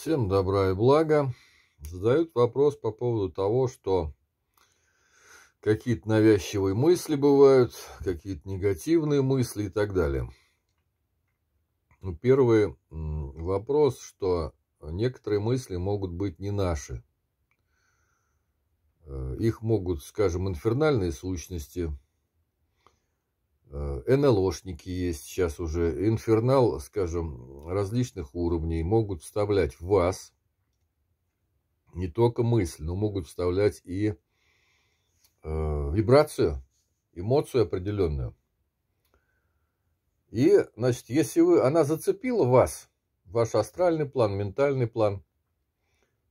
Всем добра и блага. Задают вопрос по поводу того, что какие-то навязчивые мысли бывают, какие-то негативные мысли и так далее. Ну, первый вопрос, что некоторые мысли могут быть не наши. Э, их могут, скажем, инфернальные сущности – Э, НЛОшники есть сейчас уже, инфернал, скажем, различных уровней могут вставлять в вас не только мысль, но могут вставлять и э, вибрацию, эмоцию определенную. И, значит, если вы, она зацепила вас, ваш астральный план, ментальный план,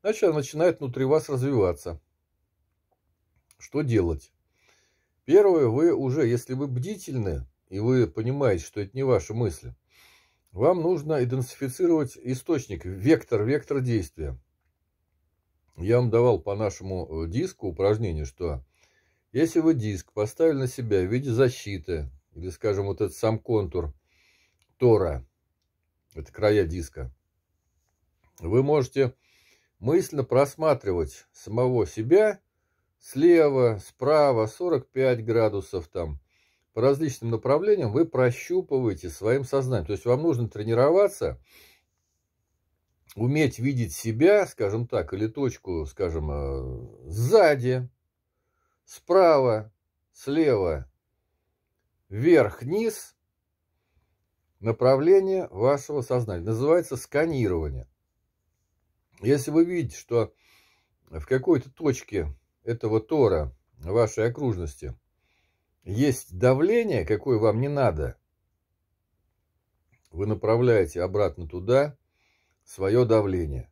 значит, она начинает внутри вас развиваться. Что делать? Первое, вы уже, если вы бдительны, и вы понимаете, что это не ваши мысли, вам нужно идентифицировать источник, вектор, вектор действия. Я вам давал по нашему э, диску упражнение, что если вы диск поставили на себя в виде защиты, или, скажем, вот этот сам контур тора, это края диска, вы можете мысленно просматривать самого себя Слева, справа, 45 градусов там. По различным направлениям вы прощупываете своим сознанием. То есть вам нужно тренироваться, уметь видеть себя, скажем так, или точку, скажем, э, сзади, справа, слева, вверх-вниз, направление вашего сознания. Называется сканирование. Если вы видите, что в какой-то точке этого Тора, вашей окружности, есть давление, какое вам не надо, вы направляете обратно туда свое давление.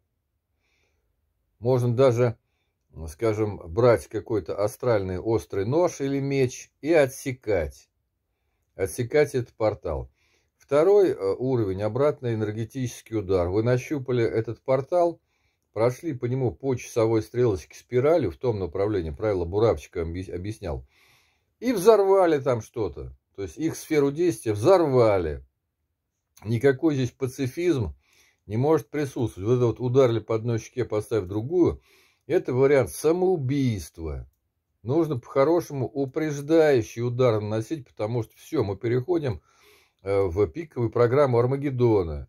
Можно даже, скажем, брать какой-то астральный острый нож или меч и отсекать. Отсекать этот портал. Второй э, уровень – обратный энергетический удар. Вы нащупали этот портал, прошли по нему по часовой стрелочке спиралью в том направлении, правило Буравчика объяснял, и взорвали там что-то. То есть их сферу действия взорвали. Никакой здесь пацифизм не может присутствовать. Вот это вот ударили по одной щеке, поставив другую, это вариант самоубийства. Нужно по-хорошему упреждающий удар наносить, потому что все, мы переходим э, в пиковую программу Армагеддона.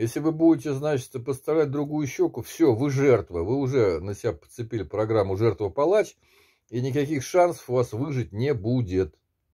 Если вы будете, значит, подставлять другую щеку, все, вы жертва. Вы уже на себя подцепили программу «Жертва-палач», и никаких шансов у вас выжить не будет.